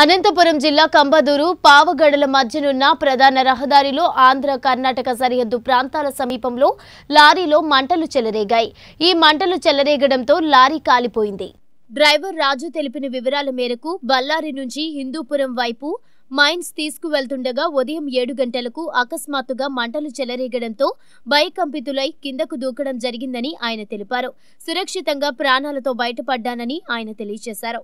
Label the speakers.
Speaker 1: అనంతపురం జిల్లా కంబదూరు పావగడల మధ్యనున్న ప్రధాన రహదారిలో ఆంధ్ర కర్ణాటక సరిహద్దు ప్రాంతాల సమీపంలో లారీలో మంటలు చెలరేగాయి ఈ మంటలు చెలరేగడంతో లారీ కాలిపోయింది డ్రైవర్ రాజు తెలిపిన వివరాల మేరకు బల్లారి నుంచి హిందూపురం వైపు మైన్స్ తీసుకువెళ్తుండగా ఉదయం ఏడు గంటలకు అకస్మాత్తుగా మంటలు చెలరేగడంతో భయకంపితులై కిందకు దూకడం జరిగిందని ఆయన తెలిపారు సురక్షితంగా ప్రాణాలతో బయటపడ్డానని ఆయన తెలియజేశారు